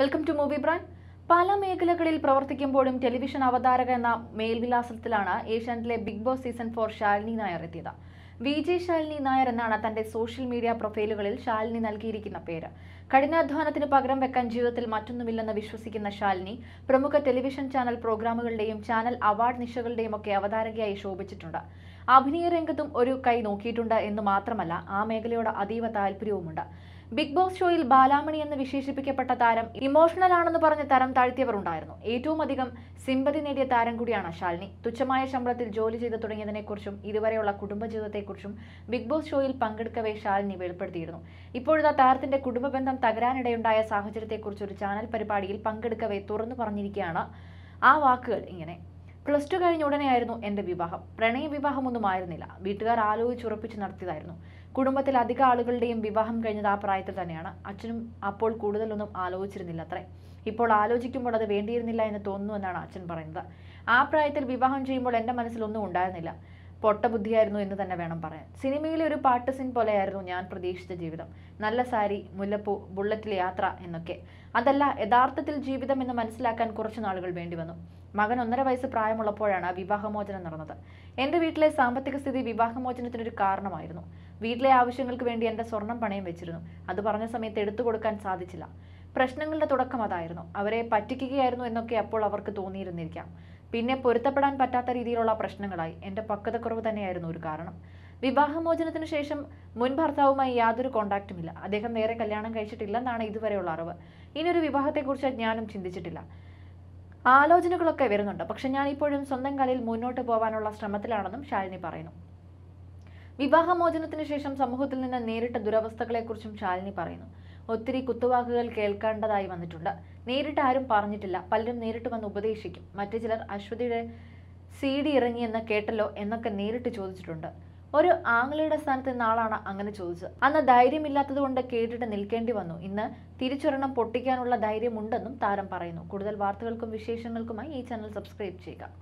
welcome to movie brand പല മേഖലകളിൽ പ്രവർത്തിക്കുമ്പോഴും television അവതാരക എന്ന മേൽവിലാസത്തിലാണ് ഏഷ്യാനെറ്റിലെ Big Boss season four Shalini Nair എത്തിയത് വി ജെ ശാലിനി നായർ എന്നാണ് തന്റെ സോഷ്യൽ മീഡിയ പ്രൊഫൈലുകളിൽ ശാലിനി നൽകിയിരിക്കുന്ന പേര് കഠിനാധ്വാനത്തിന് പകരം വെക്കാൻ ജീവിതത്തിൽ മറ്റൊന്നുമില്ലെന്ന് വിശ്വസിക്കുന്ന ശാലിനി പ്രമുഖ ടെലിവിഷൻ ചാനൽ പ്രോഗ്രാമുകളുടെയും ചാനൽ അവാർഡ് നിശകളുടെയും ഒക്കെ അവതാരകയായി ശോഭിച്ചിട്ടുണ്ട് അഭിനയ രംഗത്തും ഒരു കൈ നോക്കിയിട്ടുണ്ട് എന്ന് മാത്രമല്ല ആ മേഖലയോട് അതീവ താല്പര്യവുമുണ്ട് ബിഗ് ബോസ് ഷോയിൽ ബാലാമണി എന്ന് വിശേഷിപ്പിക്കപ്പെട്ട താരം ഇമോഷണൽ ആണെന്ന് പറഞ്ഞ് തരം താഴ്ത്തിയവർ ഉണ്ടായിരുന്നു ഏറ്റവും അധികം സിമ്പതി നേടിയ താരം കൂടിയാണ് ശാലിനി തുച്ഛമായ ശമ്പളത്തിൽ ജോലി ചെയ്തു തുടങ്ങിയതിനെക്കുറിച്ചും ഇതുവരെയുള്ള കുടുംബജീവിതത്തെക്കുറിച്ചും ബിഗ് ബോസ് ഷോയിൽ പങ്കെടുക്കവേ ശാലിനി വെളിപ്പെടുത്തിയിരുന്നു ഇപ്പോഴത്തെ താരത്തിന്റെ കുടുംബ ബന്ധം തകരാനിടയുണ്ടായ സാഹചര്യത്തെക്കുറിച്ച് ഒരു ചാനൽ പരിപാടിയിൽ പങ്കെടുക്കവേ തുറന്നു പറഞ്ഞിരിക്കുകയാണ് ആ വാക്കുകൾ ഇങ്ങനെ പ്ലസ് ടു കഴിഞ്ഞ ഉടനെയായിരുന്നു എൻ്റെ വിവാഹം പ്രണയ വിവാഹമൊന്നും ആയിരുന്നില്ല വീട്ടുകാർ ഉറപ്പിച്ച് നടത്തിയതായിരുന്നു കുടുംബത്തിൽ അധിക ആളുകളുടെയും വിവാഹം കഴിഞ്ഞത് ആ പ്രായത്തിൽ തന്നെയാണ് അച്ഛനും അപ്പോൾ കൂടുതലൊന്നും ആലോചിച്ചിരുന്നില്ല അത്രേ ഇപ്പോൾ ആലോചിക്കുമ്പോൾ അത് വേണ്ടിയിരുന്നില്ല എന്ന് തോന്നുന്നു എന്നാണ് അച്ഛൻ പറയുന്നത് ആ പ്രായത്തിൽ വിവാഹം ചെയ്യുമ്പോൾ എൻ്റെ മനസ്സിലൊന്നും ഉണ്ടായിരുന്നില്ല പൊട്ടബുദ്ധിയായിരുന്നു എന്ന് തന്നെ വേണം പറയാൻ സിനിമയിലെ ഒരു പാട്ട് സീൻ പോലെയായിരുന്നു ഞാൻ പ്രതീക്ഷിച്ച ജീവിതം നല്ല സാരി മുല്ലപ്പൂ ബുള്ളറ്റിലെ യാത്ര എന്നൊക്കെ അതല്ല യഥാർത്ഥത്തിൽ ജീവിതം എന്ന് മനസ്സിലാക്കാൻ കുറച്ച് നാളുകൾ വേണ്ടി വന്നു മകൻ ഒന്നര വയസ്സ് പ്രായമുള്ളപ്പോഴാണ് വിവാഹമോചനം നടന്നത് എൻ്റെ വീട്ടിലെ സാമ്പത്തിക സ്ഥിതി വിവാഹമോചനത്തിനൊരു കാരണമായിരുന്നു വീട്ടിലെ ആവശ്യങ്ങൾക്ക് വേണ്ടി എൻ്റെ സ്വർണം പണയം വെച്ചിരുന്നു അത് പറഞ്ഞ സമയത്ത് എടുത്തു കൊടുക്കാൻ സാധിച്ചില്ല പ്രശ്നങ്ങളുടെ തുടക്കം അതായിരുന്നു അവരെ പറ്റിക്കുകയായിരുന്നു എന്നൊക്കെ അപ്പോൾ അവർക്ക് തോന്നിയിരുന്നിരിക്കാം പിന്നെ പൊരുത്തപ്പെടാൻ പറ്റാത്ത രീതിയിലുള്ള പ്രശ്നങ്ങളായി എൻ്റെ പക്വതക്കുറവ് തന്നെയായിരുന്നു ഒരു കാരണം വിവാഹമോചനത്തിന് ശേഷം മുൻ ഭർത്താവുമായി യാതൊരു കോണ്ടാക്റ്റുമില്ല അദ്ദേഹം നേരെ കല്യാണം കഴിച്ചിട്ടില്ലെന്നാണ് ഇതുവരെയുള്ള അറിവ് ഇനിയൊരു വിവാഹത്തെക്കുറിച്ച് ഞാനും ചിന്തിച്ചിട്ടില്ല ആലോചനകളൊക്കെ വരുന്നുണ്ട് പക്ഷെ ഞാൻ ഇപ്പോഴും സ്വന്തം കാലിൽ മുന്നോട്ട് പോകാനുള്ള ശ്രമത്തിലാണെന്നും ശാലിനി പറയുന്നു വിവാഹമോചനത്തിന് ശേഷം സമൂഹത്തിൽ നിന്ന് നേരിട്ട ദുരവസ്ഥകളെക്കുറിച്ചും ശാലിനി പറയുന്നു ഒത്തിരി കുത്തുവാക്കുകൾ കേൾക്കേണ്ടതായി വന്നിട്ടുണ്ട് നേരിട്ട് ആരും പറഞ്ഞിട്ടില്ല പലരും നേരിട്ട് വന്ന് ഉപദേശിക്കും മറ്റു ചിലർ അശ്വതിയുടെ സി ഡി ഇറങ്ങിയെന്ന് കേട്ടല്ലോ എന്നൊക്കെ നേരിട്ട് ചോദിച്ചിട്ടുണ്ട് ഒരു ആംഗ്ലയുടെ സ്ഥാനത്ത് നാളാണ് അങ്ങനെ ചോദിച്ചത് അന്ന് ധൈര്യമില്ലാത്തത് കൊണ്ട് കേട്ടിട്ട് നിൽക്കേണ്ടി വന്നു ഇന്ന് തിരിച്ചൊരെണ്ണം പൊട്ടിക്കാനുള്ള ധൈര്യമുണ്ടെന്നും താരം പറയുന്നു കൂടുതൽ വാർത്തകൾക്കും വിശേഷങ്ങൾക്കുമായി ഈ ചാനൽ സബ്സ്ക്രൈബ് ചെയ്യുക